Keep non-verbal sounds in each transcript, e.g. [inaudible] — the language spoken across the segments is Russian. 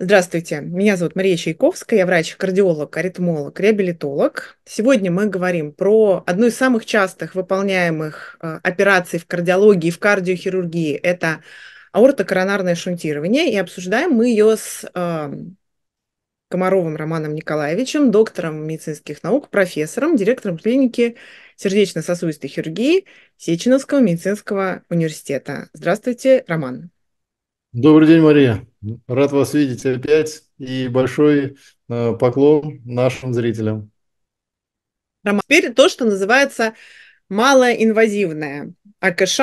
Здравствуйте, меня зовут Мария Чайковская, я врач-кардиолог, аритмолог, реабилитолог. Сегодня мы говорим про одну из самых частых выполняемых э, операций в кардиологии и в кардиохирургии. Это аортокоронарное шунтирование, и обсуждаем мы ее с э, Комаровым Романом Николаевичем, доктором медицинских наук, профессором, директором клиники сердечно-сосудистой хирургии Сеченовского медицинского университета. Здравствуйте, Роман. Добрый день, Мария. Рад вас видеть опять и большой э, поклон нашим зрителям. Роман, теперь то, что называется малоинвазивное АКШ.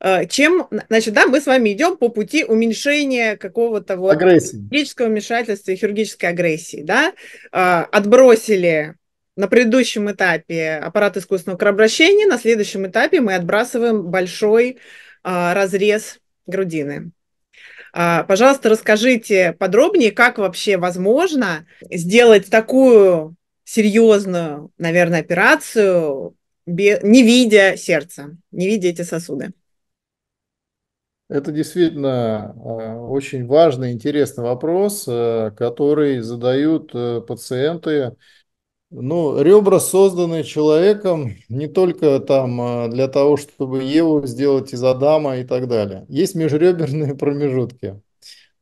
Э, чем, значит, да, мы с вами идем по пути уменьшения какого-то вот агрессии. хирургического вмешательства и хирургической агрессии, да, э, отбросили на предыдущем этапе аппарат искусственного кровообращения, на следующем этапе мы отбрасываем большой разрез грудины. А, пожалуйста, расскажите подробнее, как вообще возможно сделать такую серьезную, наверное, операцию, не видя сердца, не видя эти сосуды. Это действительно а, очень важный, интересный вопрос, э, который задают э, пациенты ну, ребра созданы человеком не только там а, для того, чтобы Еву сделать из Адама и так далее. Есть межреберные [laughs] промежутки.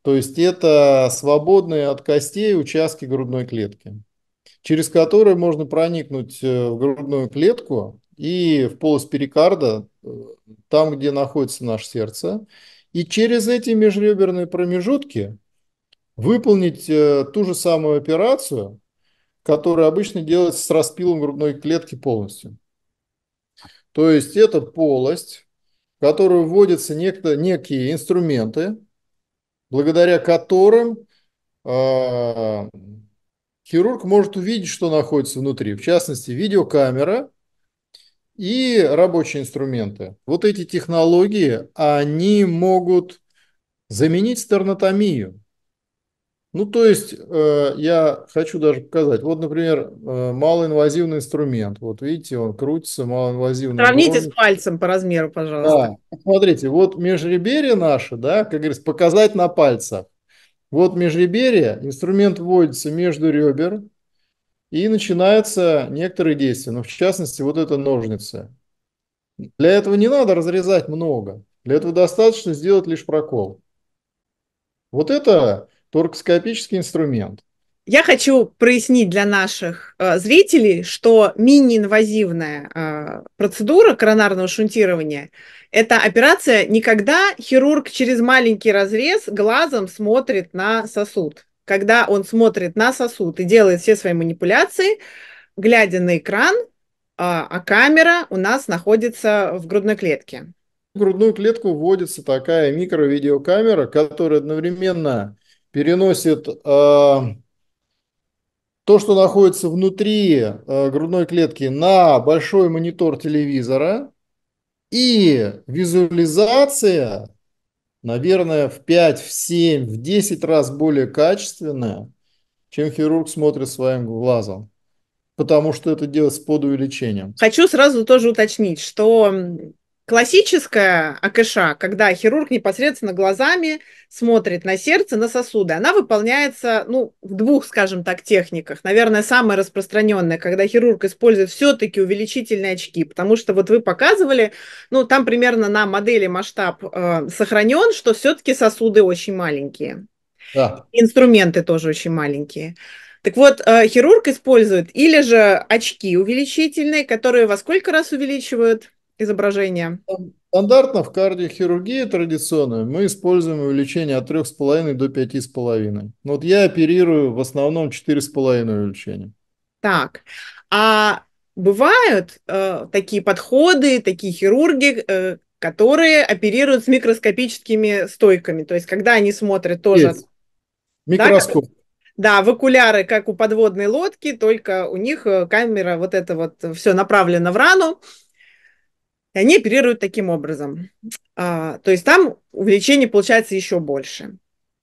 То есть это свободные от костей участки грудной клетки, через которые можно проникнуть э, в грудную клетку и в полость перикарда, э, там, где находится наше сердце, и через эти межреберные промежутки выполнить э, ту же самую операцию – который обычно делается с распилом грудной клетки полностью. То есть это полость, в которую вводятся некто, некие инструменты, благодаря которым э, хирург может увидеть, что находится внутри. В частности, видеокамера и рабочие инструменты. Вот эти технологии, они могут заменить стернотомию. Ну, то есть э, я хочу даже показать. Вот, например, э, малоинвазивный инструмент. Вот видите, он крутится, малоинвазивный. Сравните с пальцем по размеру, пожалуйста. Да. Смотрите, вот межреберие наше, да, как говорится, показать на пальцах. Вот межреберие, инструмент вводится между ребер, и начинаются некоторые действия. Ну, в частности, вот это ножницы. Для этого не надо разрезать много. Для этого достаточно сделать лишь прокол. Вот это торкскопический инструмент. Я хочу прояснить для наших э, зрителей, что мини-инвазивная э, процедура коронарного шунтирования – это операция никогда хирург через маленький разрез глазом смотрит на сосуд. Когда он смотрит на сосуд и делает все свои манипуляции, глядя на экран, э, а камера у нас находится в грудной клетке. В грудную клетку вводится такая микровидеокамера, которая одновременно переносит э, то, что находится внутри э, грудной клетки, на большой монитор телевизора. И визуализация, наверное, в 5, в 7, в 10 раз более качественная, чем хирург смотрит своим глазом потому что это делается под увеличением. Хочу сразу тоже уточнить, что Классическая АКШ, когда хирург непосредственно глазами смотрит на сердце, на сосуды, она выполняется ну, в двух, скажем так, техниках. Наверное, самая распространенная, когда хирург использует все-таки увеличительные очки, потому что вот вы показывали, ну там примерно на модели масштаб э, сохранен, что все-таки сосуды очень маленькие. Да. Инструменты тоже очень маленькие. Так вот, э, хирург использует или же очки увеличительные, которые во сколько раз увеличивают? изображение? Стандартно в кардиохирургии традиционной мы используем увеличение от 3,5 до 5,5. Ну вот я оперирую в основном 4,5 увеличением. Так, а бывают э, такие подходы, такие хирурги, э, которые оперируют с микроскопическими стойками, то есть когда они смотрят тоже... Есть. Микроскоп. Да, да, в окуляры, как у подводной лодки, только у них э, камера вот это вот э, все направлено в рану, и они оперируют таким образом. А, то есть там увеличение получается еще больше.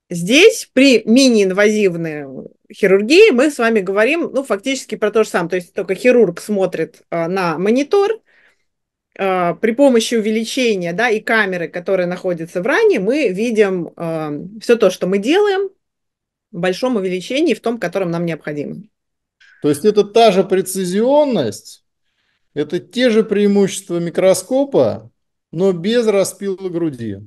Здесь при мини-инвазивной хирургии мы с вами говорим, ну, фактически про то же самое. То есть только хирург смотрит а, на монитор, а, при помощи увеличения, да, и камеры, которая находится в ране, мы видим а, все то, что мы делаем в большом увеличении, в том, котором нам необходимо. То есть это та же прецизионность, это те же преимущества микроскопа, но без распила груди.